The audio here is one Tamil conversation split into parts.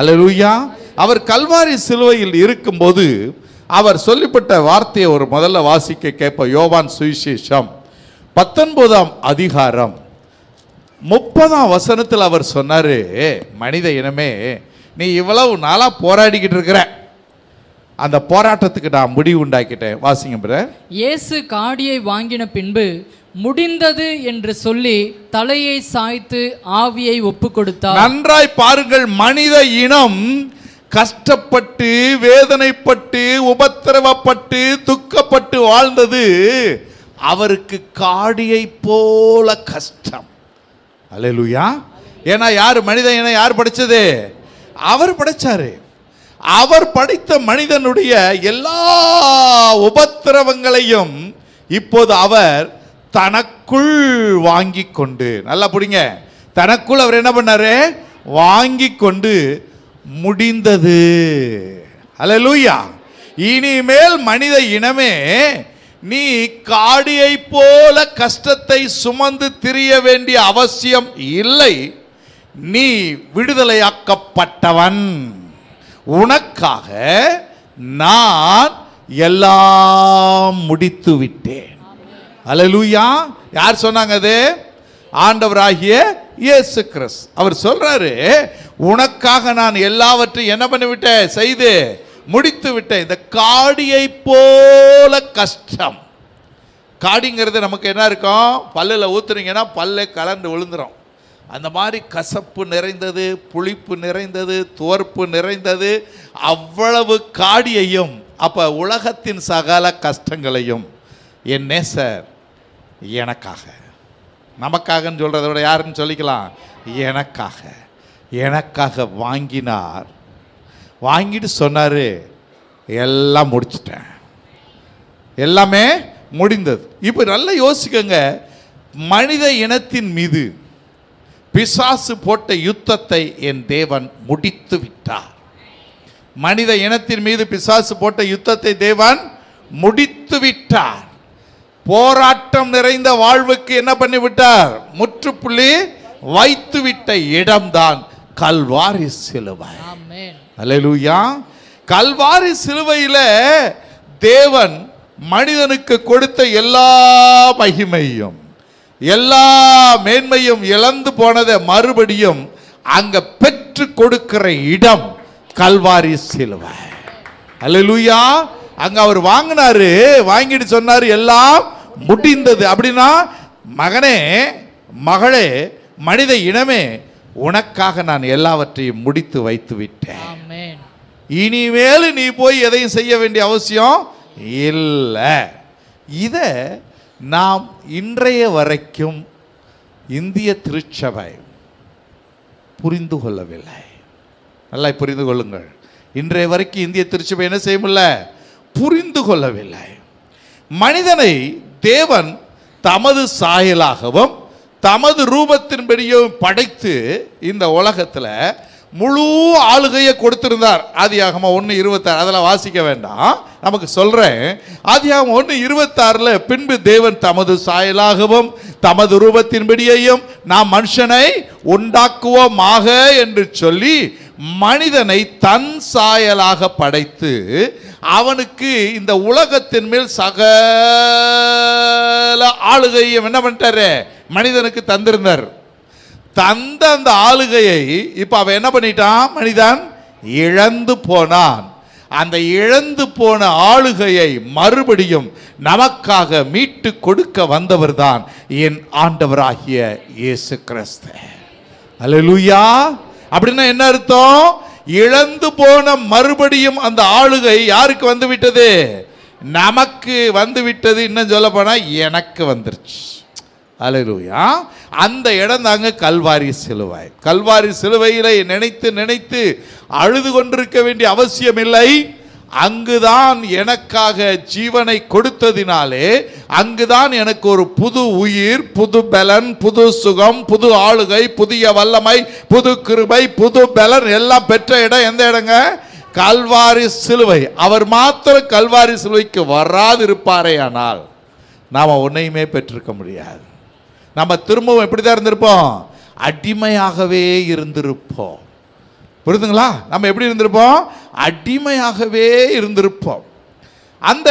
அலருயா அவர் கல்வாரி சிலுவையில் இருக்கும்போது அவர் சொல்லிப்பட்ட வார்த்தையை ஒரு முதல்ல வாசிக்க கேட்ப யோவான் சுவிசேஷம் பத்தொன்பதாம் அதிகாரம் முப்பதாம் வசனத்தில் அவர் சொன்னார் மனித இனமே நீ இவ்வளவு நாளாக போராடிக்கிட்டு இருக்கிற அந்த போராட்டத்துக்கு நான் முடிவு உண்டாக்கிட்டேன் வாசிங்க பிற இயேசு காடியை வாங்கின பின்பு முடிந்தது என்று சொல்லி தலையை சாய்த்து ஆவியை ஒப்பு கொடுத்தார் நன்றாய் பாருங்கள் மனித இனம் கஷ்டப்பட்டு வேதனைப்பட்டு உபத்திரவப்பட்டு துக்கப்பட்டு வாழ்ந்தது அவருக்கு காடியை போல கஷ்டம் அலையலுயா ஏன்னா யார் மனித இனம் யார் படித்தது அவர் படைச்சாரு அவர் படித்த மனிதனுடைய எல்லா உபத்திரவங்களையும் இப்போது அவர் தனக்குள் வாங்கி கொண்டு நல்லா பிடிங்க தனக்குள் அவர் என்ன பண்ணாரு வாங்கி கொண்டு முடிந்தது அல்ல லூயா இனிமேல் மனித இனமே நீ காடியை போல கஷ்டத்தை சுமந்து திரிய வேண்டிய அவசியம் இல்லை நீ விடுதலையாக்கப்பட்டவன் உனக்காக நான் எல்லாம் முடித்து விட்டேன் அலலூயா யார் சொன்னாங்க அது ஆண்டவராகிய இயேசு கிறிஸ் அவர் சொல்றாரு உனக்காக நான் எல்லாவற்றையும் என்ன பண்ணிவிட்டேன் செய்து முடித்து விட்டேன் இந்த காடியை போல கஷ்டம் காடிங்கிறது நமக்கு என்ன இருக்கும் பல்லில் ஊற்றுறீங்கன்னா பல்லை கலந்து விழுந்துடும் அந்த மாதிரி கசப்பு நிறைந்தது புளிப்பு நிறைந்தது துவர்ப்பு நிறைந்தது அவ்வளவு காடியையும் அப்போ உலகத்தின் சகல கஷ்டங்களையும் என் நேசர் எனக்காக நமக்காகன்னு சொல்கிறத விட யாருன்னு சொல்லிக்கலாம் எனக்காக எனக்காக வாங்கினார் வாங்கிட்டு சொன்னார் எல்லாம் முடிச்சிட்டேன் எல்லாமே முடிந்தது இப்போ நல்லா யோசிக்கங்க மனித இனத்தின் மீது பிசாசு போட்ட யுத்தத்தை என் தேவன் முடித்து விட்டார் மனித இனத்தின் மீது பிசாசு போட்ட யுத்தத்தை தேவன் முடித்து விட்டார் போராட்டம் நிறைந்த வாழ்வுக்கு என்ன பண்ணிவிட்டார் முற்றுப்புள்ளி வைத்துவிட்ட இடம்தான் கல்வாரி சிலுவை அலையலூயா கல்வாரி சிலுவையில் தேவன் மனிதனுக்கு கொடுத்த எல்லா மகிமையும் எல்லா மேன்மையும் இழந்து போனதை மறுபடியும் அங்கே பெற்று கொடுக்கிற இடம் கல்வாரி சிலுவை அலையலூயா அங்க அவர் வாங்கினாரு வாங்கிட்டு சொன்னாரு எல்லாம் முடிந்தது அப்படின்னா மகனே மகளே மனித இனமே உனக்காக நான் எல்லாவற்றையும் முடித்து வைத்து விட்டேன் இனிமேல் நீ போய் எதையும் செய்ய வேண்டிய அவசியம் இல்லை இதை நாம் இன்றைய வரைக்கும் இந்திய திருச்சபை புரிந்து கொள்ளவில்லை நல்லா புரிந்து கொள்ளுங்கள் இன்றைய வரைக்கும் இந்திய திருச்சபை என்ன செய்ய முடியல புரிந்து கொள்ளவில்லை மனிதனை தேவன் தமது சாயலாகவும் தமது ரூபத்தின்படியும் படைத்து இந்த உலகத்தில் முழு ஆளுகையை கொடுத்திருந்தார் ஆதியாகம ஒன்று இருபத்தாறு அதில் வாசிக்க வேண்டாம் நமக்கு சொல்கிறேன் ஆதியாகம ஒன்று இருபத்தாறில் பின்பு தேவன் தமது சாயலாகவும் தமது ரூபத்தின்படியையும் நாம் மனுஷனை உண்டாக்குவோமாக என்று சொல்லி மனிதனை தன் சாயலாக படைத்து அவனுக்கு இந்த உலகத்தின் மேல் சகல ஆளுகையும் என்ன பண்ணிட்டாரு மனிதனுக்கு தந்திருந்தார் தந்த அந்த ஆளுகையை இப்போ அவன் என்ன பண்ணிட்டான் மனிதன் இழந்து போனான் அந்த இழந்து போன ஆளுகையை மறுபடியும் நமக்காக மீட்டு கொடுக்க வந்தவர் தான் என் ஆண்டவராகிய இயேசு கிறிஸ்து அலலுயா அப்படின்னா என்ன அர்த்தம் இழந்து போன மறுபடியும் அந்த ஆளுகை யாருக்கு வந்து விட்டது நமக்கு வந்து விட்டது இன்னும் சொல்ல போனால் எனக்கு வந்துருச்சு அலையா அந்த இடம் தாங்க கல்வாரி சிலுவாய் கல்வாரி சிலுவையில நினைத்து நினைத்து அழுது கொண்டிருக்க வேண்டிய அவசியம் இல்லை அங்குதான் எனக்காக ஜீவனை கொடுத்ததினாலே அங்குதான் எனக்கு ஒரு புது உயிர் புது பலன் புது சுகம் புது ஆளுகை புதிய வல்லமை புது கிருபை புது பலன் எல்லாம் பெற்ற இடம் எந்த இடங்க கல்வாரி சிலுவை அவர் மாத்திர கல்வாரி சிலுவைக்கு வராது இருப்பாரே ஆனால் நாம் ஒன்றையுமே பெற்றிருக்க முடியாது நம்ம திரும்பவும் எப்படி தான் இருந்திருப்போம் அடிமையாகவே இருந்திருப்போம் புரிதுங்களா நம்ம எப்படி இருந்திருப்போம் அடிமையாகவே இருந்திருப்போம் அந்த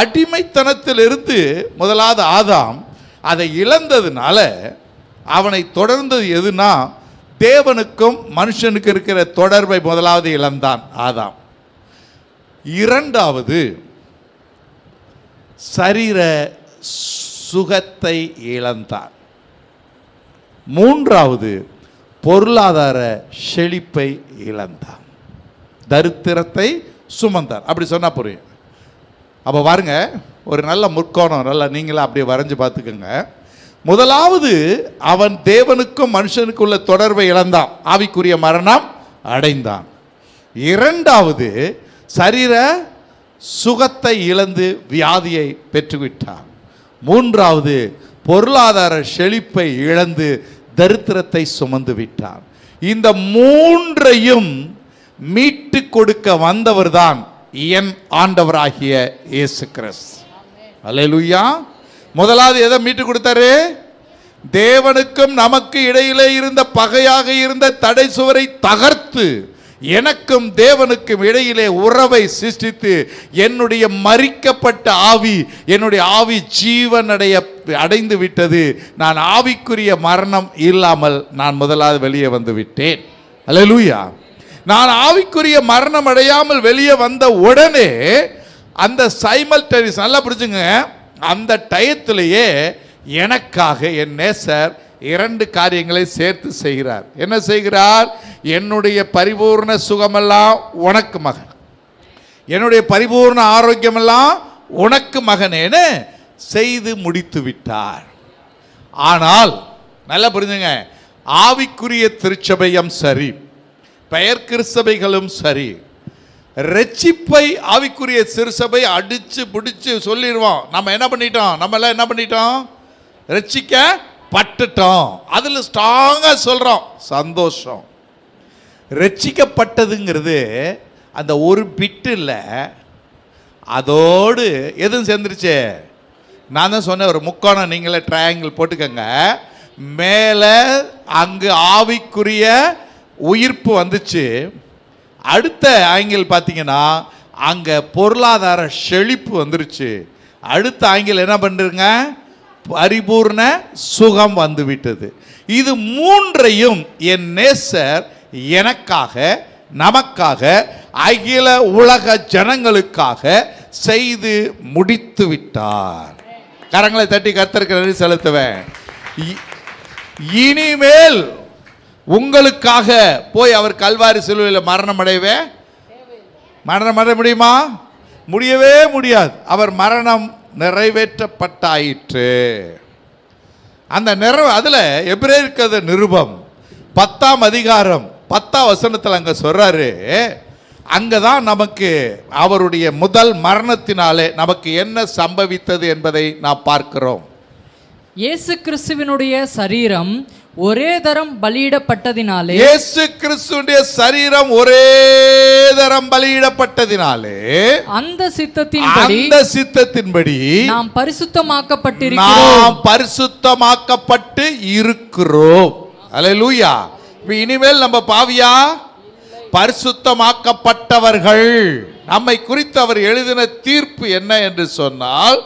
அடிமைத்தனத்திலிருந்து முதலாவது ஆதாம் அதை இழந்ததுனால அவனை தொடர்ந்தது எதுனா தேவனுக்கும் மனுஷனுக்கு இருக்கிற தொடர்பை முதலாவது இழந்தான் ஆதாம் இரண்டாவது சரீர சுகத்தை இழந்தான் மூன்றாவது பொருளாதார செழிப்பை இழந்தான் தரித்திரத்தை சுமந்தார் அப்படி சொன்னால் புரியும் அப்போ பாருங்க ஒரு நல்ல முற்கோணம் நல்லா நீங்களே அப்படியே வரைஞ்சு பார்த்துக்கோங்க முதலாவது அவன் தேவனுக்கும் உள்ள தொடர்பை இழந்தான் ஆவிக்குரிய மரணம் அடைந்தான் இரண்டாவது சரீர சுகத்தை இழந்து வியாதியை பெற்றுவிட்டான் மூன்றாவது பொருளாதார செழிப்பை இழந்து தரித்திரத்தை சுமந்து விட்டார் இந்த மூன்றையும் மீட்டு கொடுக்க வந்தவர் தான் என் ஆண்டவராகிய இயேசு கிறிஸ் அலையலுயா முதலாவது எதை மீட்டு கொடுத்தாரு தேவனுக்கும் நமக்கு இடையிலே இருந்த பகையாக இருந்த தடை சுவரை தகர்த்து எனக்கும் தேவனுக்கும் இடையிலே உறவை சிருஷ்டித்து என்னுடைய மறிக்கப்பட்ட ஆவி என்னுடைய ஆவி ஜீவனடைய அடைந்து விட்டது நான் ஆவிக்குரிய மரணம் இல்லாமல் நான் முதலாவது வெளியே வந்து விட்டேன் லூயா நான் ஆவிக்குரிய மரணம் அடையாமல் வெளியே வந்த உடனே அந்த சைமல் டெரிஸ் நல்லா பிடிச்சுங்க அந்த டயத்திலேயே எனக்காக என் நேசர் இரண்டு காரியங்களை சேர்த்து செய்கிறார் என்ன செய்கிறார் என்னுடைய பரிபூர்ண சுகமெல்லாம் உனக்கு மகன் என்னுடைய பரிபூர்ண ஆரோக்கியமெல்லாம் உனக்கு மகனேன்னு செய்து முடித்து விட்டார் ஆனால் நல்லா புரிஞ்சுங்க ஆவிக்குரிய திருச்சபையும் சரி பெயர் கிறிஸ்தபைகளும் சரி ரட்சிப்பை ஆவிக்குரிய சிறுசபை அடித்து பிடிச்சி சொல்லிடுவோம் நம்ம என்ன பண்ணிட்டோம் நம்மளாம் என்ன பண்ணிட்டோம் ரட்சிக்க பட்டுட்டோம் அதில் ஸ்ட்ராங்காக சொல்கிறோம் சந்தோஷம் ரட்சிக்கப்பட்டதுங்கிறது அந்த ஒரு பிட்டு இல்லை அதோடு எதுவும் சேர்ந்துருச்சு நான் தான் சொன்னேன் ஒரு முக்கோணம் நீங்களே ட்ரையாங்கிள் போட்டுக்கோங்க மேலே அங்கு ஆவிக்குரிய உயிர்ப்பு வந்துச்சு அடுத்த ஆங்கிள் பார்த்தீங்கன்னா அங்கே பொருளாதார செழிப்பு வந்துருச்சு அடுத்த ஆங்கிள் என்ன பண்ணுறீங்க பரிபூர்ண சுகம் வந்துவிட்டது இது மூன்றையும் என் நேசர் எனக்காக நமக்காக அகில உலக ஜனங்களுக்காக செய்து முடித்து விட்டார் கரங்களை தட்டி கத்திருக்கிற செலுத்துவேன் இனிமேல் உங்களுக்காக போய் அவர் கல்வாரி சிலுவையில் மரணம் அடைவேன் மரணம் அடைய முடியுமா முடியவே முடியாது அவர் மரணம் நிறைவேற்றப்பட்டாயிற்று அந்த நிறைவு அதில் எபிரேற்கிறது நிருபம் பத்தாம் அதிகாரம் பத்தாம் வசனத்தில் அங்கே சொல்கிறாரு அங்கே தான் நமக்கு அவருடைய முதல் மரணத்தினாலே நமக்கு என்ன சம்பவித்தது என்பதை நாம் பார்க்கிறோம் இயேசு கிறிஸ்துவனுடைய சரீரம் ஒரே தரம் பலியிடப்பட்டதினாலே இயேசு கிறிஸ்துடைய சரீரம் ஒரே தரம் பலியிடப்பட்டதினாலே அந்த சித்தத்தின்படி அந்த சித்தத்தின்படி நாம் பரிசுத்தமாக்கப்பட்டிருக்கிறோம் நாம் பரிசுத்தமாக்கப்பட்டு இருக்கிறோம் அல்லேலூயா இனிமேல் நம்ம பாவியா பரிசுத்தமாக்கப்பட்டவர்கள் நம்மை குறித்து அவர் எழுதின தீர்ப்பு என்ன என்று சொன்னால்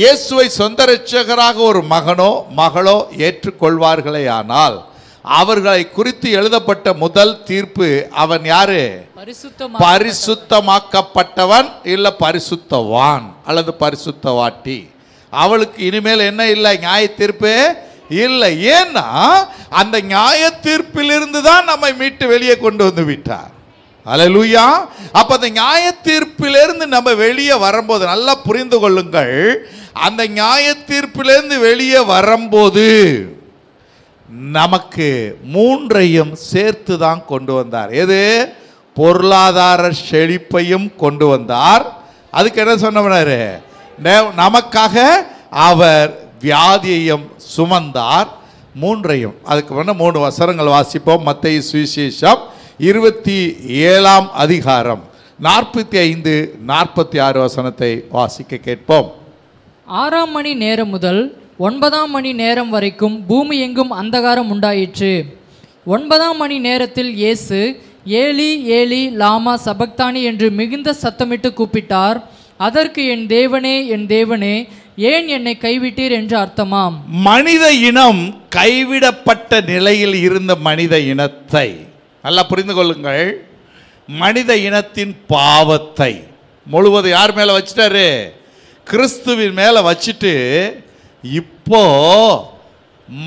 இயேசுவை சொந்த ரட்சகராக ஒரு மகனோ மகளோ ஏற்றுக்கொள்வார்களே ஆனால் அவர்களை குறித்து எழுதப்பட்ட முதல் தீர்ப்பு அவன் யாரு பரிசுத்தமாக்கப்பட்டவன் இல்ல பரிசுத்தவான் அல்லது பரிசுத்தவாட்டி அவளுக்கு இனிமேல் என்ன இல்லை நியாய தீர்ப்பு இல்லை ஏன்னா அந்த நியாய தீர்ப்பிலிருந்து தான் நம்மை மீட்டு வெளியே கொண்டு வந்து விட்டார் அலலூயா அப்போ அந்த நியாய தீர்ப்பிலிருந்து நம்ம வெளியே வரும்போது நல்லா புரிந்து கொள்ளுங்கள் அந்த நியாய தீர்ப்பிலேருந்து வெளியே வரும்போது நமக்கு மூன்றையும் சேர்த்து தான் கொண்டு வந்தார் எது பொருளாதார செழிப்பையும் கொண்டு வந்தார் அதுக்கு என்ன சொன்னவனாரு நமக்காக அவர் வியாதியையும் சுமந்தார் மூன்றையும் அதுக்கு முன்ன மூணு வசனங்கள் வாசிப்போம் மத்திய சுவிசேஷம் இருபத்தி ஏழாம் அதிகாரம் நாற்பத்தி ஐந்து நாற்பத்தி ஆறு வசனத்தை வாசிக்க கேட்போம் ஆறாம் மணி நேரம் முதல் ஒன்பதாம் மணி நேரம் வரைக்கும் பூமி எங்கும் அந்தகாரம் உண்டாயிற்று ஒன்பதாம் மணி நேரத்தில் இயேசு ஏலி ஏலி லாமா சபக்தானி என்று மிகுந்த சத்தமிட்டு கூப்பிட்டார் அதற்கு என் தேவனே என் தேவனே ஏன் என்னை கைவிட்டீர் என்று அர்த்தமாம் மனித இனம் கைவிடப்பட்ட நிலையில் இருந்த மனித இனத்தை நல்லா புரிந்து கொள்ளுங்கள் மனித இனத்தின் பாவத்தை முழுவதும் யார் மேலே வச்சிட்டாரு கிறிஸ்துவின் மேலே வச்சுட்டு இப்போ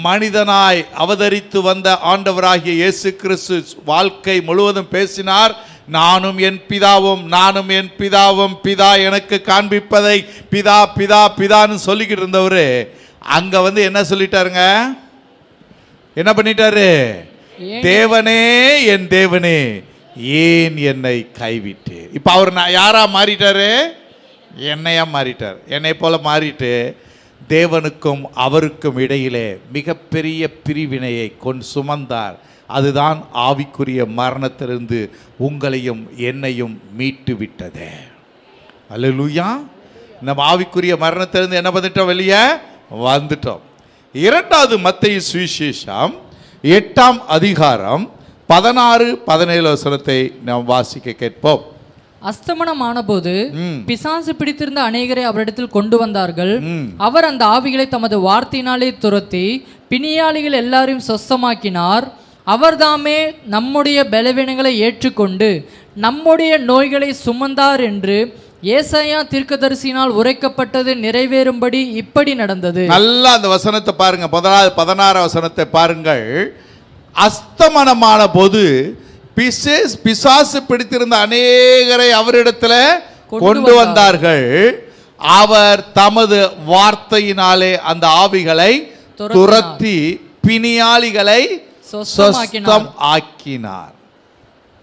மனிதனாய் அவதரித்து வந்த ஆண்டவராகிய இயேசு கிறிஸ்து வாழ்க்கை முழுவதும் பேசினார் நானும் என் பிதாவும் நானும் என் பிதாவும் பிதா எனக்கு காண்பிப்பதை பிதா பிதா பிதான்னு சொல்லிக்கிட்டு இருந்தவர் அங்கே வந்து என்ன சொல்லிட்டாருங்க என்ன பண்ணிட்டாரு தேவனே என் தேவனே ஏன் என்னை கைவிட்டு இப்போ அவர் நான் யாரா மாறிட்டாரு என்னையாக மாறிட்டார் என்னை போல் மாறிட்டு தேவனுக்கும் அவருக்கும் இடையிலே மிகப்பெரிய பிரிவினையை கொண்டு சுமந்தார் அதுதான் ஆவிக்குரிய மரணத்திலிருந்து உங்களையும் என்னையும் மீட்டு விட்டது அல்லலுயா நம்ம ஆவிக்குரிய மரணத்திலிருந்து என்ன பண்ணிட்டோம் வெளியே வந்துட்டோம் இரண்டாவது மத்திய சுவிசேஷம் எட்டாம் அதிகாரம் பதினாறு பதினேழு வசனத்தை நாம் வாசிக்க கேட்போம் அஸ்தமனம் ஆனபோது பிசாசு பிடித்திருந்த அநேகரை அவரிடத்தில் கொண்டு வந்தார்கள் அவர் அந்த ஆவிகளை தமது வார்த்தையினாலே துரத்தி பிணியாளிகள் எல்லாரையும் சொசமாக்கினார் அவர்தாமே நம்முடைய பலவீனங்களை ஏற்றுக்கொண்டு நம்முடைய நோய்களை சுமந்தார் என்று ஏசாயா தீர்க்கதரிசினால் உரைக்கப்பட்டது நிறைவேறும்படி இப்படி நடந்தது நல்லா அந்த வசனத்தை பாருங்க பதினாறு பதினாறு வசனத்தை பாருங்கள் அஸ்தமனமான போது பிசாசு பிடித்திருந்த அநேகரை அவரிடத்தில் கொண்டு வந்தார்கள் அவர் தமது வார்த்தையினாலே அந்த ஆவிகளை துரத்தி பிணியாளிகளை ஆக்கினார்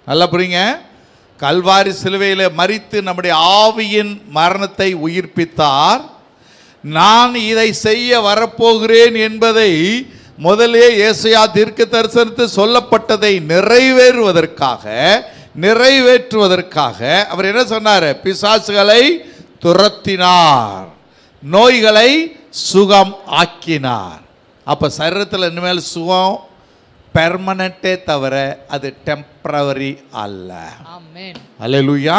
நல்ல புரியுங்க கல்வாரி சிலுவையில் மறித்து நம்முடைய ஆவியின் மரணத்தை உயிர்ப்பித்தார் நான் இதை செய்ய வரப்போகிறேன் என்பதை முதலே ஏசையா தீர்க்க தரிசனத்து சொல்லப்பட்டதை நிறைவேறுவதற்காக நிறைவேற்றுவதற்காக அவர் என்ன சொன்னார் பிசாசுகளை துரத்தினார் நோய்களை சுகம் ஆக்கினார் அப்போ சரீரத்தில் இனிமேல் சுகம் பெர்மனண்ட்டே தவிர அது டெம்பரவரி அல்ல அலையலூயா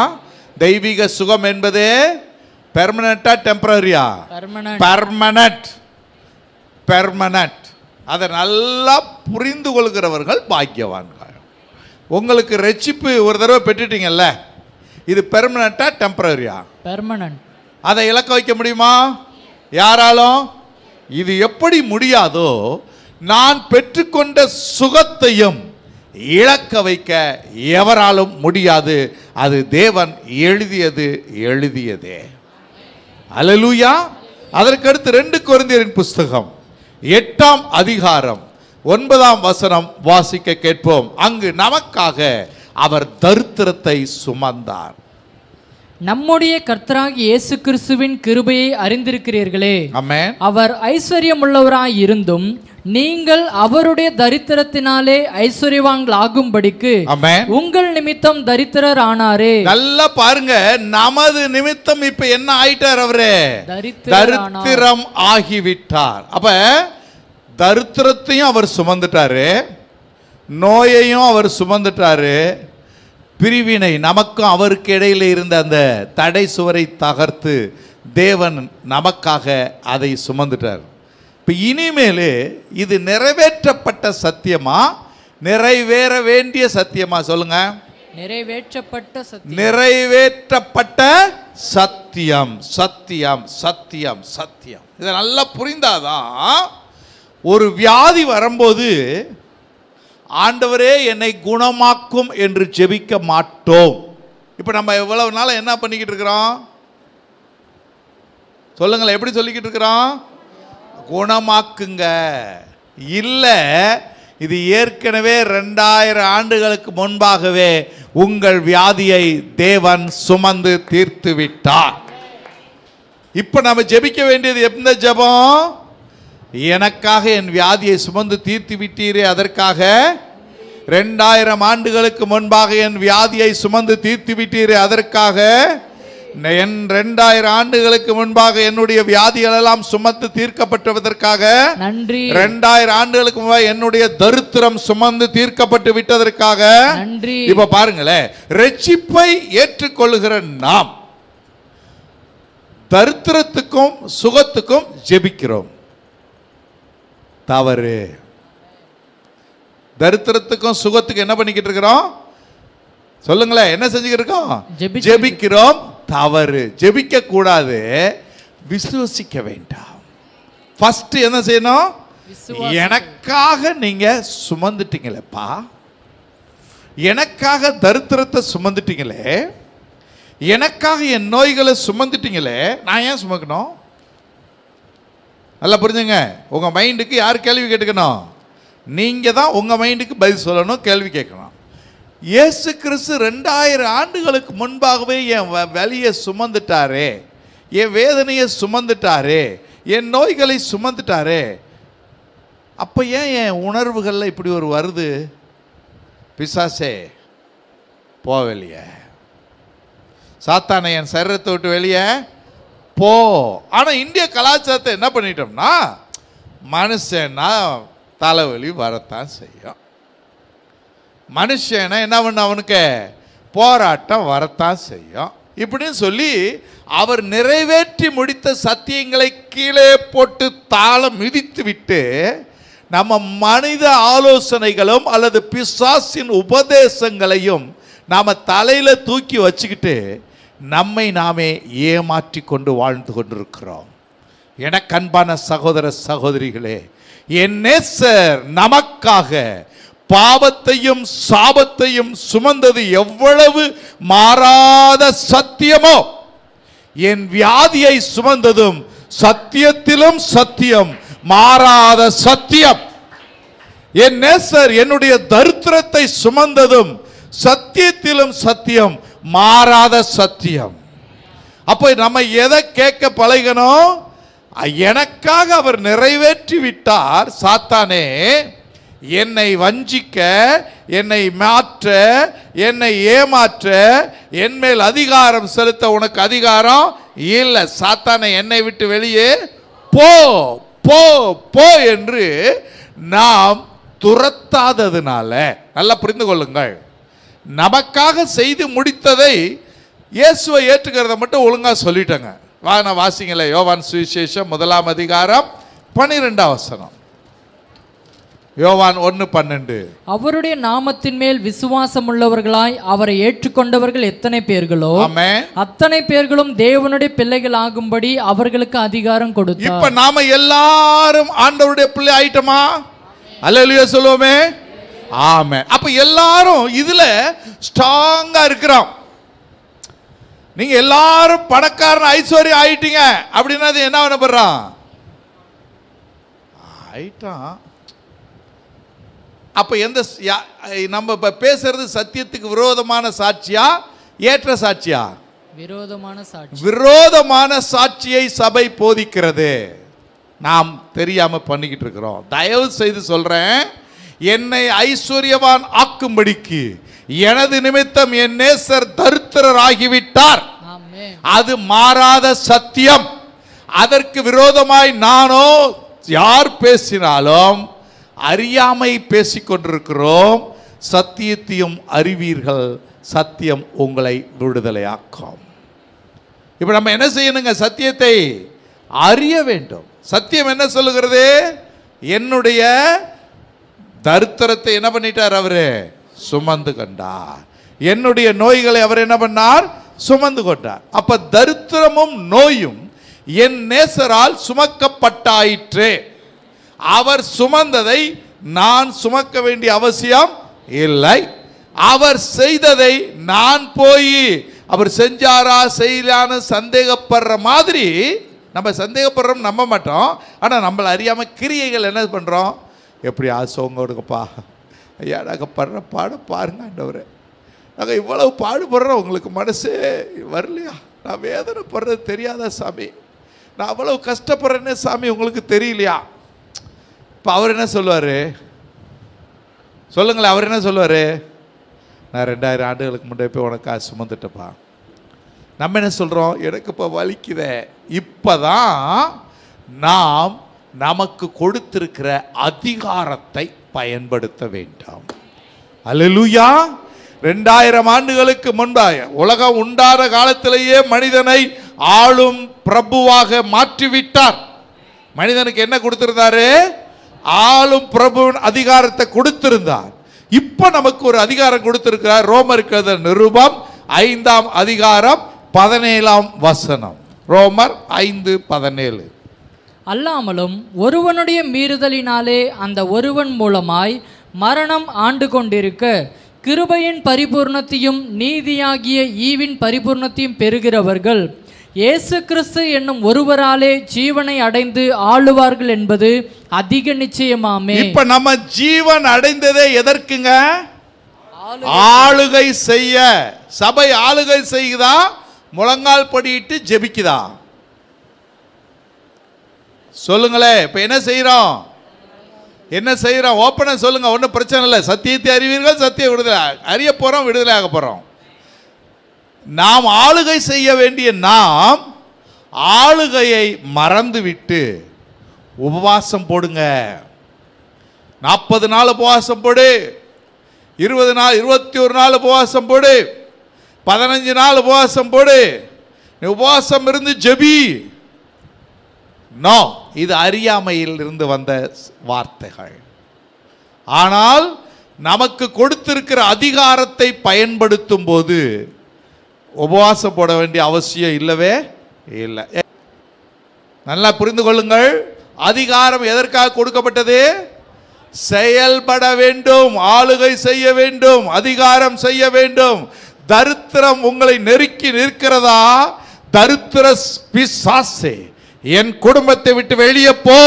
தெய்வீக சுகம் என்பது பெர்மனண்டா டெம்ப்ரவரியா பெர்மனட் பெர்மனட் அதை நல்லா புரிந்து கொள்கிறவர்கள் பாக்கியவான்கள் உங்களுக்கு ரட்சிப்பு ஒரு தடவை பெற்றுட்டீங்கல்ல இது பெர்மனண்டா டெம்பரரியா பெர்மனன்ட் அதை இலக்க வைக்க முடியுமா யாராலும் இது எப்படி முடியாதோ நான் பெற்றுக்கொண்ட சுகத்தையும் இழக்க வைக்க எவராலும் முடியாது அது தேவன் எழுதியது எழுதியதே அலலூயா அதற்கடுத்து ரெண்டு குழந்தையரின் புஸ்தகம் எட்டாம் அதிகாரம் ஒன்பதாம் வசனம் வாசிக்க கேட்போம் அங்கு நமக்காக அவர் தரித்திரத்தை சுமந்தார் நம்முடைய கர்த்தராகி இயேசு கிறிஸ்துவின் கிருபையை அறிந்திருக்கிறீர்களே அவர் ஐஸ்வர்யம் உள்ளவராய் இருந்தும் நீங்கள் அவருடைய தரித்திரத்தினாலே ஐஸ்வர்யவான்கள் ஆகும்படிக்கு உங்கள் நிமித்தம் தரித்திரர் ஆனாரே நல்லா பாருங்க நமது நிமித்தம் இப்ப என்ன ஆயிட்டார் அவரே தரித்திரம் ஆகிவிட்டார் அப்ப தரித்திரத்தையும் அவர் சுமந்துட்டாரு நோயையும் அவர் சுமந்துட்டாரு பிரிவினை நமக்கும் அவருக்கு இடையில இருந்த அந்த தடை சுவரை தகர்த்து தேவன் நமக்காக அதை சுமந்துட்டார் இப்போ இனிமேல் இது நிறைவேற்றப்பட்ட சத்தியமா நிறைவேற வேண்டிய சத்தியமா சொல்லுங்க நிறைவேற்றப்பட்ட நிறைவேற்றப்பட்ட சத்தியம் சத்தியம் சத்தியம் சத்தியம் இதை நல்லா புரிந்தாதான் ஒரு வியாதி வரும்போது ஆண்டவரே என்னை குணமாக்கும் என்று ஜெபிக்க மாட்டோம் இப்போ நம்ம எவ்வளவு நாள் என்ன பண்ணிக்கிட்டு இருக்கிறோம் சொல்லுங்களேன் எப்படி சொல்லிக்கிட்டு இருக்கிறோம் குணமாக்குங்க இல்லை இது ஏற்கனவே ரெண்டாயிரம் ஆண்டுகளுக்கு முன்பாகவே உங்கள் வியாதியை தேவன் சுமந்து தீர்த்து விட்டார் இப்போ நம்ம ஜெபிக்க வேண்டியது எந்த ஜபம் எனக்காக என் வியாதியை சுமந்து தீர்த்து விட்டீரே அதற்காக ரெண்டாயிரம் ஆண்டுகளுக்கு முன்பாக என் வியாதியை சுமந்து தீர்த்து விட்டீரே அதற்காக ரெண்டாயிரம் ஆண்டுகளுக்கு முன்பாக என்னுடைய வியாதிகள் எல்லாம் சுமந்து தீர்க்கப்பட்டுவதற்காக நன்றி ரெண்டாயிரம் ஆண்டுகளுக்கு முன்பாக என்னுடைய தரித்திரம் சுமந்து தீர்க்கப்பட்டு விட்டதற்காக நன்றி இப்ப பாருங்களேன் ரட்சிப்பை ஏற்றுக்கொள்கிற நாம் தரித்திரத்துக்கும் சுகத்துக்கும் ஜெபிக்கிறோம் தவறு தரித்திரத்துக்கும் சுகத்துக்கும் என்ன பண்ணிக்கிட்டு இருக்கிறோம் சொல்லுங்களேன் என்ன செஞ்சுக்கிட்டு இருக்கோம் ஜெபிக்கிறோம் தவறு ஜெபிக்க கூடாது விசுவசிக்க வேண்டாம் ஃபஸ்ட்டு என்ன செய்யணும் எனக்காக நீங்கள் சுமந்துட்டீங்களேப்பா எனக்காக தரித்திரத்தை சுமந்துட்டீங்களே எனக்காக என் நோய்களை சுமந்துட்டீங்களே நான் ஏன் சுமக்கணும் நல்லா புரிஞ்சுங்க உங்கள் மைண்டுக்கு யார் கேள்வி கேட்டுக்கணும் நீங்கள் தான் உங்கள் மைண்டுக்கு பதில் சொல்லணும் கேள்வி கேட்கணும் இயேசு கிறிஸ்து ரெண்டாயிரம் ஆண்டுகளுக்கு முன்பாகவே என் வலியை சுமந்துட்டாரே என் வேதனையை சுமந்துட்டாரே என் நோய்களை சுமந்துட்டாரே அப்போ ஏன் என் உணர்வுகளில் இப்படி ஒரு வருது பிசாசே போவெளிய சாத்தானை என் சரீரத்தை விட்டு வெளியே போ ஆனால் இந்திய கலாச்சாரத்தை என்ன பண்ணிட்டோம்னா மனுஷன்னா தலைவலி வரத்தான் செய்யும் மனுஷனை என்ன பண்ண அவனுக்கு போராட்டம் வரத்தான் செய்யும் இப்படின்னு சொல்லி அவர் நிறைவேற்றி முடித்த சத்தியங்களை கீழே போட்டு தாளம் மிதித்து விட்டு நம்ம மனித ஆலோசனைகளும் அல்லது பிசாசின் உபதேசங்களையும் நாம் தலையில் தூக்கி வச்சுக்கிட்டு நம்மை நாமே ஏமாற்றி கொண்டு வாழ்ந்து கொண்டிருக்கிறோம் எனக்கு அன்பான சகோதர சகோதரிகளே என் நேசர் நமக்காக பாவத்தையும் சாபத்தையும் சுமந்தது எவ்வளவு மாறாத சத்தியமோ என் வியாதியை சுமந்ததும் சத்தியத்திலும் சத்தியம் மாறாத சத்தியம் என் நேசர் என்னுடைய தரித்திரத்தை சுமந்ததும் சத்தியத்திலும் சத்தியம் மாறாத சத்தியம் அப்ப நம்ம எதை கேட்க பழகணும் எனக்காக அவர் நிறைவேற்றி விட்டார் சாத்தானே என்னை வஞ்சிக்க என்னை மாற்ற என்னை ஏமாற்ற என் மேல் அதிகாரம் செலுத்த உனக்கு அதிகாரம் இல்லை சாத்தானை என்னை விட்டு வெளியே போ போ போ என்று நாம் துரத்தாததுனால நல்லா புரிந்து கொள்ளுங்கள் நமக்காக செய்து முடித்ததை இயேசுவை ஏற்றுக்கிறத மட்டும் ஒழுங்காக சொல்லிட்டேங்க வான வாசிங்களே யோவான் சுவிசேஷம் முதலாம் அதிகாரம் பன்னிரெண்டாம் வசனம் யோவான் ஒன்று பன்னெண்டு அவருடைய நாமத்தின் மேல் விசுவாசம் உள்ளவர்களாய் அவரை ஏற்றுக்கொண்டவர்கள் எத்தனை பேர்களோ அத்தனை பேர்களும் தேவனுடைய பிள்ளைகள் ஆகும்படி அவர்களுக்கு அதிகாரம் கொடுத்து இப்ப நாம எல்லாரும் ஆண்டவருடைய பிள்ளை ஆயிட்டோமா அல்ல சொல்லுவோமே ஆமே அப்ப எல்லாரும் இதுல ஸ்ட்ராங்கா இருக்கிறோம் நீங்க எல்லாரும் பணக்காரன் ஐஸ்வர்யம் ஆயிட்டீங்க அப்படின்னா என்ன பண்ண போடுறான் ஆயிட்டான் அப்போ எந்த நம்ம இப்போ பேசுறது சத்தியத்துக்கு விரோதமான சாட்சியா ஏற்ற சாட்சியா விரோதமான சாட்சி விரோதமான சாட்சியை சபை போதிக்கிறது நாம் தெரியாம பண்ணிக்கிட்டு இருக்கிறோம் தயவு செய்து சொல்றேன் என்னை ஐஸ்வர்யவான் ஆக்கும்படிக்கு எனது நிமித்தம் என் நேசர் தருத்திரர் ஆகிவிட்டார் அது மாறாத சத்தியம் அதற்கு விரோதமாய் நானோ யார் பேசினாலும் அறியாமை பேசிக்கொண்டிருக்கிறோம் சத்தியத்தையும் அறிவீர்கள் சத்தியம் உங்களை விடுதலையாக்கும் இப்போ நம்ம என்ன செய்யணுங்க சத்தியத்தை அறிய வேண்டும் சத்தியம் என்ன சொல்லுகிறது என்னுடைய தரித்திரத்தை என்ன பண்ணிட்டார் அவர் சுமந்து கண்டார் என்னுடைய நோய்களை அவர் என்ன பண்ணார் சுமந்து கொண்டார் அப்ப தரித்திரமும் நோயும் என் நேசரால் சுமக்கப்பட்டாயிற்று அவர் சுமந்ததை நான் சுமக்க வேண்டிய அவசியம் இல்லை அவர் செய்ததை நான் போய் அவர் செஞ்சாரா செய்யலான்னு சந்தேகப்படுற மாதிரி நம்ம சந்தேகப்படுறோம் நம்ப மாட்டோம் ஆனால் நம்மளை அறியாமல் கிரியைகள் என்ன பண்ணுறோம் எப்படி ஆசோங்க இருக்குப்பா ஐயா நாங்கள் படுற பாடு பாருங்க ஆண்டவர் நாங்கள் இவ்வளவு பாடுபடுறோம் உங்களுக்கு மனசு வரலையா நான் வேதனைப்படுறது தெரியாதா சாமி நான் அவ்வளவு கஷ்டப்படுறேன்னே சாமி உங்களுக்கு தெரியலையா அப்போ அவர் என்ன சொல்லுவார் சொல்லுங்களேன் அவர் என்ன சொல்லுவார் நான் ரெண்டாயிரம் ஆண்டுகளுக்கு முன்னே போய் உனக்கு காசு சுமந்துட்டப்பா நம்ம என்ன சொல்கிறோம் எனக்கு இப்போ வலிக்குத இப்போ தான் நாம் நமக்கு கொடுத்துருக்கிற அதிகாரத்தை பயன்படுத்த வேண்டாம் அலலுயா ரெண்டாயிரம் ஆண்டுகளுக்கு முன்பாக உலகம் உண்டான காலத்திலேயே மனிதனை ஆளும் பிரபுவாக மாற்றிவிட்டார் மனிதனுக்கு என்ன கொடுத்திருந்தாரு ஆளும் பிரபுவின் அதிகாரத்தை கொடுத்திருந்தார் இப்ப நமக்கு ஒரு அதிகாரம் கொடுத்திருக்கிறார் ரோமர் கிரத நிருபம் ஐந்தாம் அதிகாரம் பதினேழாம் வசனம் ரோமர் ஐந்து பதினேழு அல்லாமலும் ஒருவனுடைய மீறுதலினாலே அந்த ஒருவன் மூலமாய் மரணம் ஆண்டு கொண்டிருக்க கிருபையின் பரிபூர்ணத்தையும் நீதியாகிய ஈவின் பரிபூர்ணத்தையும் பெறுகிறவர்கள் இயேசு கிறிஸ்து என்னும் ஒருவராலே ஜீவனை அடைந்து ஆளுவார்கள் என்பது அதிக நிச்சயமாமே இப்ப நம்ம ஜீவன் அடைந்ததே எதற்குங்க ஆளுகை செய்ய சபை ஆளுகை செய்யுதா முழங்கால் படியிட்டு ஜெபிக்குதா சொல்லுங்களேன் இப்போ என்ன செய்கிறோம் என்ன செய்கிறோம் ஓப்பனாக சொல்லுங்கள் ஒன்றும் பிரச்சனை இல்லை சத்தியத்தை அறிவீர்கள் சத்தியம் விடுதலை அறிய போறோம் விடுதலை ஆக போகிறோம் நாம் ஆளுகை செய்ய வேண்டிய நாம் ஆளுகையை மறந்துவிட்டு உபவாசம் போடுங்க நாற்பது நாள் உபவாசம் போடு இருபது நாள் இருபத்தி ஒரு நாள் உபவாசம் போடு பதினஞ்சு நாள் உபவாசம் போடு நீ உபவாசம் இருந்து ஜெபி நோ இது அறியாமையில் இருந்து வந்த வார்த்தைகள் ஆனால் நமக்கு கொடுத்திருக்கிற அதிகாரத்தை பயன்படுத்தும் போது உபவாசம் போட வேண்டிய அவசியம் இல்லவே இல்லை நல்லா புரிந்து கொள்ளுங்கள் அதிகாரம் எதற்காக கொடுக்கப்பட்டது செயல்பட வேண்டும் ஆளுகை செய்ய வேண்டும் அதிகாரம் செய்ய வேண்டும் தரித்திரம் உங்களை நெருக்கி நிற்கிறதா தரித்திர பிசாசே என் குடும்பத்தை விட்டு வெளியே போ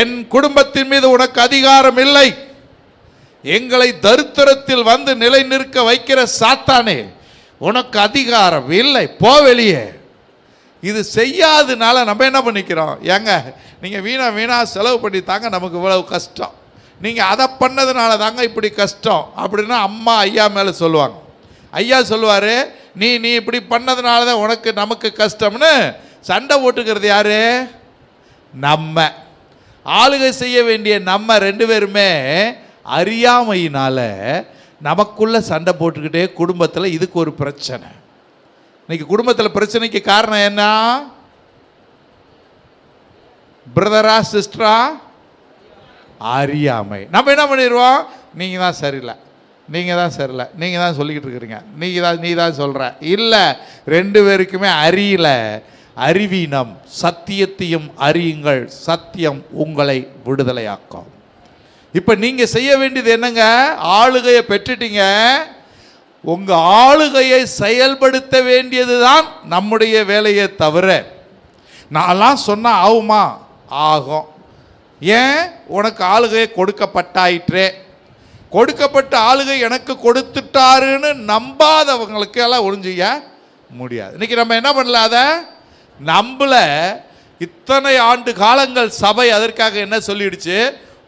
என் குடும்பத்தின் மீது உனக்கு அதிகாரம் இல்லை எங்களை தரித்திரத்தில் வந்து நிலை நிற்க வைக்கிற சாத்தானே உனக்கு அதிகாரம் இல்லை போ வெளியே இது செய்யாதனால நம்ம என்ன பண்ணிக்கிறோம் ஏங்க நீங்கள் வீணா வீணா செலவு பண்ணி தாங்க நமக்கு இவ்வளவு கஷ்டம் நீங்கள் அதை பண்ணதுனால தாங்க இப்படி கஷ்டம் அப்படின்னா அம்மா ஐயா மேலே சொல்லுவாங்க ஐயா சொல்லுவார் நீ நீ இப்படி பண்ணதுனால தான் உனக்கு நமக்கு கஷ்டம்னு சண்டை ஓட்டுக்கிறது யார் நம்ம ஆளுகை செய்ய வேண்டிய நம்ம ரெண்டு பேருமே அறியாமையினால் நமக்குள்ளே சண்டை போட்டுக்கிட்டே குடும்பத்தில் இதுக்கு ஒரு பிரச்சனை இன்றைக்கி குடும்பத்தில் பிரச்சனைக்கு காரணம் என்ன பிரதரா சிஸ்டரா அறியாமை நம்ம என்ன பண்ணிடுவோம் நீங்கள் தான் சரியில்லை நீங்கள் தான் சரியில்லை நீங்கள் தான் சொல்லிக்கிட்டு இருக்கிறீங்க நீங்கள் தான் நீ தான் சொல்கிற இல்லை ரெண்டு பேருக்குமே அறியல அறிவீனம் சத்தியத்தையும் அறியுங்கள் சத்தியம் உங்களை விடுதலையாக்கும் இப்போ நீங்கள் செய்ய வேண்டியது என்னங்க ஆளுகையை பெற்றுட்டீங்க உங்கள் ஆளுகையை செயல்படுத்த வேண்டியது தான் நம்முடைய வேலையை தவிர நான்லாம் சொன்னால் ஆகுமா ஆகும் ஏன் உனக்கு ஆளுகையை கொடுக்கப்பட்டாயிற்றே கொடுக்கப்பட்ட ஆளுகை எனக்கு கொடுத்துட்டாருன்னு நம்பாதவங்களுக்கு எல்லாம் ஒன்றும் முடியாது இன்றைக்கி நம்ம என்ன பண்ணல அதை நம்பலை இத்தனை ஆண்டு காலங்கள் சபை அதற்காக என்ன சொல்லிடுச்சு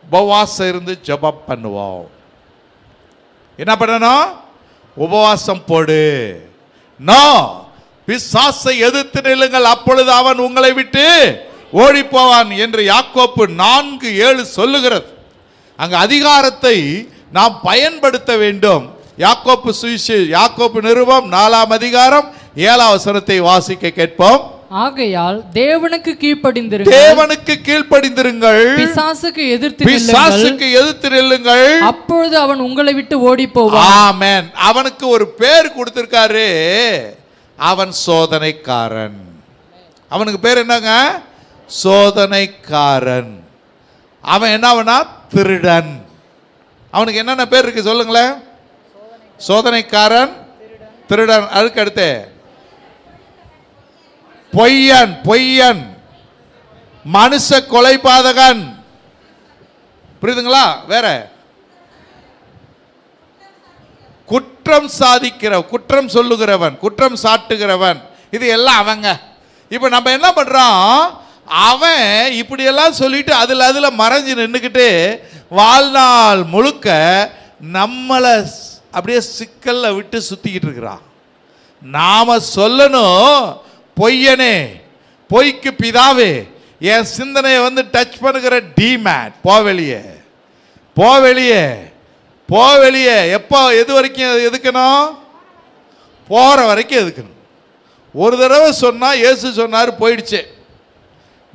உபவாசம் இருந்து ஜபம் பண்ணுவோம் என்ன பண்ணணும் உபவாசம் போடு பிசாசை எதிர்த்து நில்லுங்கள் அப்பொழுது அவன் உங்களை விட்டு ஓடி போவான் என்று யாக்கோப்பு நான்கு ஏழு சொல்லுகிறது அங்க அதிகாரத்தை நாம் பயன்படுத்த வேண்டும் யாக்கோப்பு சுவிசே யாக்கோப்பு நிறுவம் நாலாம் அதிகாரம் ஏழாம் வசனத்தை வாசிக்க கேட்போம் ஆகையால் தேவனுக்கு கீழ்ப்படிந்திருங்கள் தேவனுக்கு கீழ்ப்படிந்திருங்கள் பிசாசுக்கு எதிர்த்து பிசாசுக்கு எதிர்த்து நில்லுங்கள் அப்பொழுது அவன் உங்களை விட்டு ஓடி போவான் ஆமென் அவனுக்கு ஒரு பேர் கொடுத்திருக்காரு அவன் சோதனைக்காரன் அவனுக்கு பேர் என்னங்க சோதனைக்காரன் அவன் என்னவனா திருடன் அவனுக்கு என்னென்ன பேர் இருக்கு சொல்லுங்களேன் சோதனைக்காரன் திருடன் அதுக்கு அடுத்தே பொய்யன் பொய்யன் மனுஷ கொலைபாதகன் புரியுதுங்களா வேற குற்றம் சாதிக்கிற குற்றம் சொல்லுகிறவன் குற்றம் சாட்டுகிறவன் இது எல்லாம் அவங்க இப்போ நம்ம என்ன பண்ணுறோம் அவன் இப்படியெல்லாம் சொல்லிட்டு அதில் அதில் மறைஞ்சு நின்றுக்கிட்டு வாழ்நாள் முழுக்க நம்மளை அப்படியே சிக்கலில் விட்டு சுற்றிக்கிட்டு இருக்கிறான் நாம் சொல்லணும் பொய்யனே பொய்க்கு பிதாவே என் சிந்தனையை வந்து டச் பண்ணுகிற டிமேட் போவெளியே போவெளியே போவெளியே எப்போ எது வரைக்கும் எதுக்கணும் போகிற வரைக்கும் எதுக்கணும் ஒரு தடவை சொன்னால் இயேசு சொன்னார் போயிடுச்சு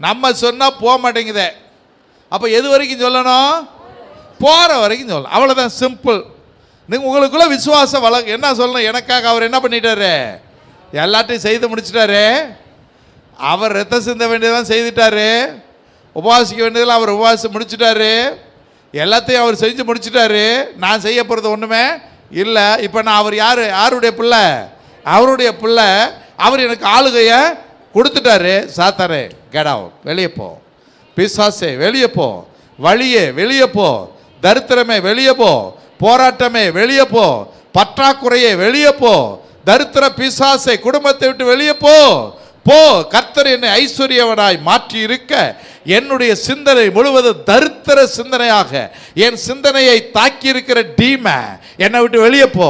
நம்ம சொன்னால் போக மாட்டேங்குதே அப்போ எது வரைக்கும் சொல்லணும் போகிற வரைக்கும் சொல்லணும் அவ்வளோதான் சிம்பிள் நீங்கள் உங்களுக்குள்ளே விசுவாசம் வளர்க்க என்ன சொல்லணும் எனக்காக அவர் என்ன பண்ணிட்டாரு எல்லாத்தையும் செய்து முடிச்சிட்டாரு அவர் ரத்தம் சிந்த வேண்டியதான் செய்துட்டாரு உபவாசிக்க வேண்டியதில் அவர் உபவாசம் முடிச்சிட்டாரு எல்லாத்தையும் அவர் செஞ்சு முடிச்சுட்டாரு நான் செய்ய போகிறது ஒன்றுமே இல்லை இப்போ நான் அவர் யார் யாருடைய பிள்ளை அவருடைய பிள்ளை அவர் எனக்கு ஆளுகையை கொடுத்துட்டாரு சாத்தாரே கெடா வெளியே போ பிசாசே வெளியே போ வழியே வெளியே போ தரித்திரமே வெளியே போ போராட்டமே வெளியே போ பற்றாக்குறையே வெளியே போ தரித்திர பிசாசை குடும்பத்தை விட்டு வெளியே போ போ கர்த்தர் என்னை ஐஸ்வர்யவனாய் மாற்றி இருக்க என்னுடைய சிந்தனை முழுவதும் தரித்திர சிந்தனையாக என் சிந்தனையை தாக்கி இருக்கிற டீமை என்னை விட்டு வெளியே போ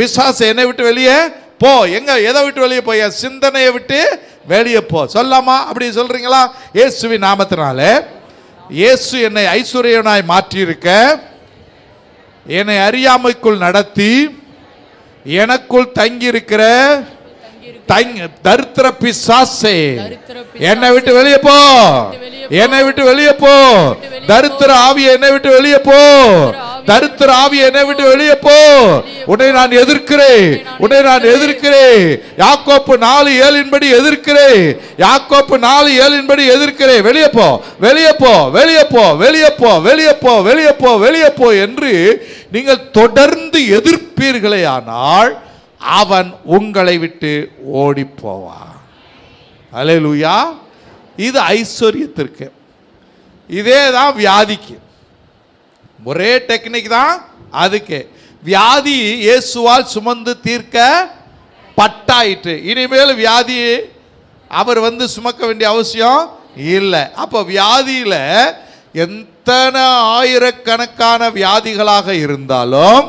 பிசாசை என்னை விட்டு வெளியே போ எங்க எதை விட்டு வெளியே போ என் சிந்தனையை விட்டு வெளியே போ சொல்லாமா அப்படி சொல்றீங்களா இயேசுவி நாமத்தினால இயேசு என்னை ஐஸ்வர்யவனாய் மாற்றியிருக்க என்னை அறியாமைக்குள் நடத்தி எனக்குள் தங்கியிருக்கிற தரித்திர பிசாசே என்னை விட்டு வெளியே போ என்னை விட்டு வெளியே போ தரித்திர ஆவிய என்னை விட்டு வெளியே போ தருத்திர ஆவி என்னை விட்டு வெளியே போ உன்னை நான் எதிர்க்கிறேன் உன்னை நான் எதிர்க்கிறேன் யாக்கோப்பு நாலு ஏழின்படி எதிர்க்கிறேன் யாக்கோப்பு நாலு ஏழின்படி எதிர்க்கிறேன் வெளியே போ வெளியே போ வெளியே போ வெளியே போ வெளியே போ வெளியே போ வெளியே போ என்று நீங்கள் தொடர்ந்து எதிர்ப்பீர்களே ஆனால் அவன் உங்களை விட்டு ஓடி போவான் இது ஐஸ்வர்யத்திற்கு இதே தான் வியாதிக்கு ஒரே டெக்னிக் தான் அதுக்கு வியாதி இயேசுவால் சுமந்து தீர்க்க பட்டாயிற்று இனிமேல் வியாதி அவர் வந்து சுமக்க வேண்டிய அவசியம் இல்லை அப்போ வியாதியில் எத்தனை ஆயிரக்கணக்கான வியாதிகளாக இருந்தாலும்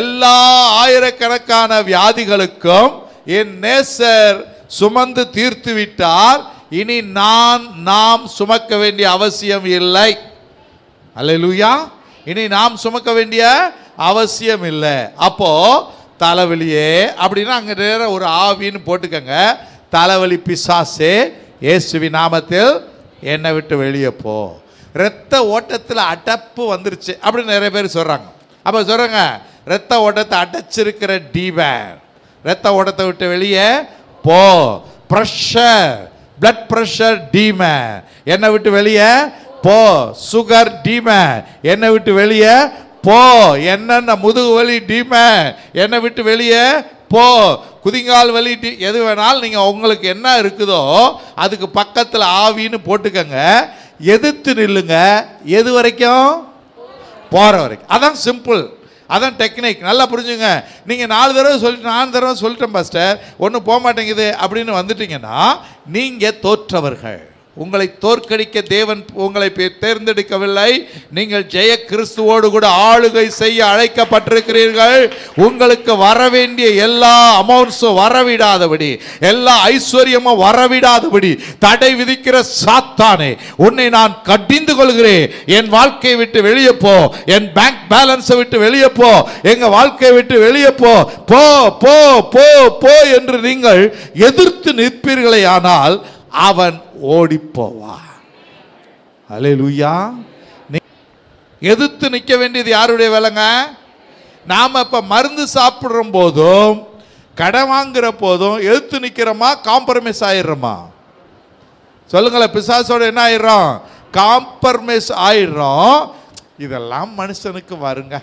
எல்லா ஆயிரக்கணக்கான வியாதிகளுக்கும் என் நேசர் சுமந்து தீர்த்து விட்டார் இனி நான் நாம் சுமக்க வேண்டிய அவசியம் இல்லை அல்ல லூயா இனி நாம் சுமக்க வேண்டிய அவசியம் இல்லை அப்போ தலைவலியே அப்படின்னா அங்கே நேர ஒரு ஆவின்னு போட்டுக்கங்க தலைவலி பிசாசு இயேசுவி நாமத்தில் என்னை விட்டு வெளியே போ ரத்த ஓட்டத்தில் அடப்பு வந்துருச்சு அப்படின்னு நிறைய பேர் சொல்கிறாங்க அப்போ சொல்கிறாங்க ரத்த ஓட்டத்தை அடைச்சிருக்கிற டிவேர் ரத்த ஓட்டத்தை விட்டு வெளியே போ ப்ரெஷர் பிளட் ப்ரெஷர் டீம என்னை விட்டு வெளியே போ சுகர் டீமே என்னை விட்டு வெளியே போ என்னென்ன முதுகு வலி டீமே என்னை விட்டு வெளியே போ குதிங்கால் வலி டீ எது வேணாலும் நீங்கள் உங்களுக்கு என்ன இருக்குதோ அதுக்கு பக்கத்தில் ஆவின்னு போட்டுக்கங்க எதிர்த்து நில்லுங்க எது வரைக்கும் போகிற வரைக்கும் அதான் சிம்பிள் அதான் டெக்னிக் நல்லா புரிஞ்சுங்க நீங்கள் நாலு தடவை சொல்லிட்டு நாலு தடவை சொல்லிட்டேன் பாஸ்டர் ஒன்றும் போக மாட்டேங்குது அப்படின்னு வந்துட்டிங்கன்னா நீங்கள் தோற்றவர்கள் உங்களை தோற்கடிக்க தேவன் உங்களை தேர்ந்தெடுக்கவில்லை நீங்கள் ஜெய கிறிஸ்துவோடு கூட ஆளுகை செய்ய அழைக்கப்பட்டிருக்கிறீர்கள் உங்களுக்கு வரவேண்டிய எல்லா அமௌண்ட்ஸும் வரவிடாதபடி எல்லா ஐஸ்வர்யமும் வரவிடாதபடி தடை விதிக்கிற சாத்தானே உன்னை நான் கடிந்து கொள்கிறேன் என் வாழ்க்கையை விட்டு வெளியே போ என் பேங்க் பேலன்ஸை விட்டு வெளியே போ எங்க வாழ்க்கையை விட்டு வெளியே போ போ போ போ போ என்று நீங்கள் எதிர்த்து நிற்பீர்களே ஆனால் அவன் ஓடிப்போவான் அலே லூயா எதிர்த்து நிற்க வேண்டியது யாருடைய வேலைங்க நாம் இப்போ மருந்து சாப்பிட்ற போதும் கடன் வாங்குகிற போதும் எழுத்து நிற்கிறோமா காம்ப்ரமைஸ் ஆயிடுறோமா சொல்லுங்களேன் பிசாசோட என்ன ஆயிடுறோம் காம்ப்ரமைஸ் ஆயிடுறோம் இதெல்லாம் மனுஷனுக்கு வருங்க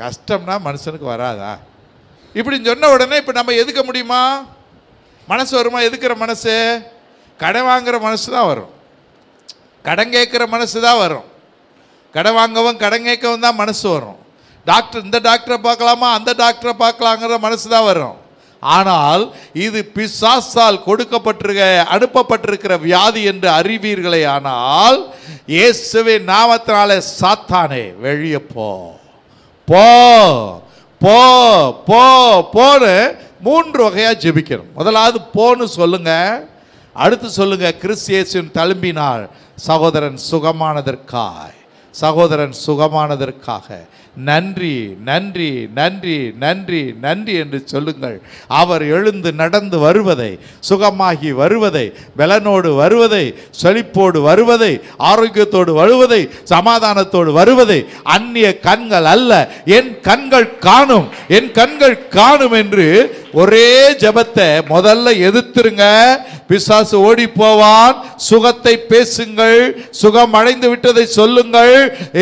கஷ்டம்னா மனுஷனுக்கு வராதா இப்படின்னு சொன்ன உடனே இப்போ நம்ம எதுக்க முடியுமா மனசு வருமா எதுக்கிற மனசு கடன் வாங்குகிற மனசு தான் வரும் கடன் கேட்குற மனசு தான் வரும் கடன் வாங்கவும் கடன் கேட்கவும் தான் மனசு வரும் டாக்டர் இந்த டாக்டரை பார்க்கலாமா அந்த டாக்டரை பார்க்கலாங்கிற மனசு தான் வரும் ஆனால் இது பிசாசால் கொடுக்கப்பட்டிருக்க அனுப்பப்பட்டிருக்கிற வியாதி என்று அறிவீர்களே ஆனால் இயேசுவை நாமத்தினால சாத்தானே வெளியே போ போ போ போ போன்னு மூன்று வகையாக ஜெபிக்கணும் முதலாவது போன்னு சொல்லுங்கள் அடுத்து சொல்லுங்க கிறிஸ்தியேசுவின் தழும்பினால் சகோதரன் சுகமானதற்காய் சகோதரன் சுகமானதற்காக நன்றி நன்றி நன்றி நன்றி நன்றி என்று சொல்லுங்கள் அவர் எழுந்து நடந்து வருவதை சுகமாகி வருவதை பலனோடு வருவதை செழிப்போடு வருவதை ஆரோக்கியத்தோடு வருவதை சமாதானத்தோடு வருவதை அந்நிய கண்கள் அல்ல என் கண்கள் காணும் என் கண்கள் காணும் என்று ஒரே ஜபத்தை முதல்ல எதிர்த்துருங்க பிசாசு ஓடி போவான் சுகத்தை பேசுங்கள் சுகம் அடைந்து விட்டதை சொல்லுங்கள்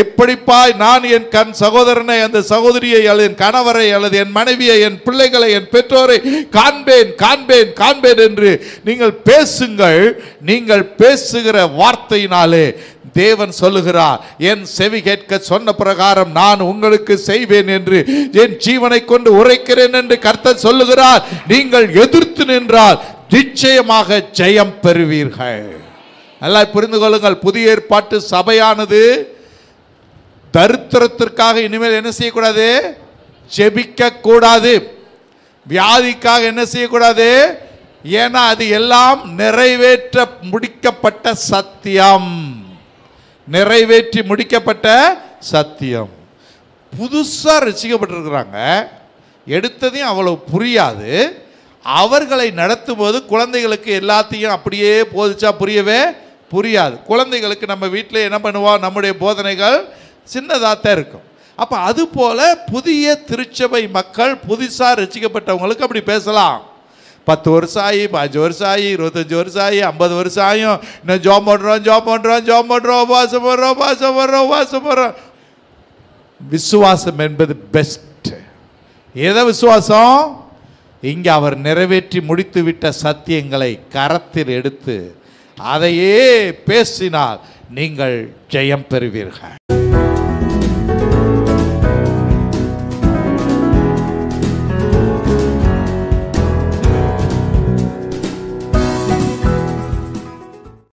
எப்படிப்பாய் நான் என் கண் சகோதரனை அந்த சகோதரியை அல்லது என் கணவரை அல்லது என் மனைவியை என் பிள்ளைகளை என் பெற்றோரை காண்பேன் காண்பேன் காண்பேன் என்று நீங்கள் பேசுங்கள் நீங்கள் பேசுகிற வார்த்தையினாலே தேவன் சொல்லுகிறார் என் செவி கேட்க சொன்ன பிரகாரம் நான் உங்களுக்கு செய்வேன் என்று என் ஜீவனை கொண்டு உரைக்கிறேன் என்று கர்த்தர் சொல்லுகிறார் நீங்கள் எதிர்த்து நின்றால் நிச்சயமாக ஜெயம் பெறுவீர்கள் நல்லா புரிந்து கொள்ளுங்கள் புதிய ஏற்பாட்டு சபையானது தருத்திரத்திற்காக இனிமேல் என்ன செய்யக்கூடாது ஜெபிக்க கூடாது வியாதிக்காக என்ன செய்யக்கூடாது ஏன்னா அது எல்லாம் நிறைவேற்ற முடிக்கப்பட்ட சத்தியம் நிறைவேற்றி முடிக்கப்பட்ட சத்தியம் புதுசாக ரசிக்கப்பட்டிருக்கிறாங்க எடுத்ததையும் அவ்வளோ புரியாது அவர்களை நடத்தும் போது குழந்தைகளுக்கு எல்லாத்தையும் அப்படியே போதிச்சா புரியவே புரியாது குழந்தைகளுக்கு நம்ம வீட்டில் என்ன பண்ணுவோம் நம்முடைய போதனைகள் சின்னதாக தான் இருக்கும் அப்போ அதுபோல் புதிய திருச்சபை மக்கள் புதுசாக ரசிக்கப்பட்டவங்களுக்கு அப்படி பேசலாம் பத்து வருஷம் ஆகி பாஞ்சு வருஷம் ஆகி இருபத்தஞ்சி வருஷம் ஆகி ஐம்பது வருஷம் ஆகியும் இன்னும் ஜோம் பண்ணுறோம் ஜோம் பண்ணுறோம் ஜோம் பண்ணுறோம் உபாசம் பண்ணுறோம் உபாசம் பண்ணுறோம் உபாசம் பண்ணுறோம் விசுவாசம் என்பது பெஸ்ட் எதை விசுவாசம் இங்கே அவர் நிறைவேற்றி முடித்துவிட்ட சத்தியங்களை கரத்தில் எடுத்து அதையே பேசினால் நீங்கள் ஜெயம் பெறுவீர்கள்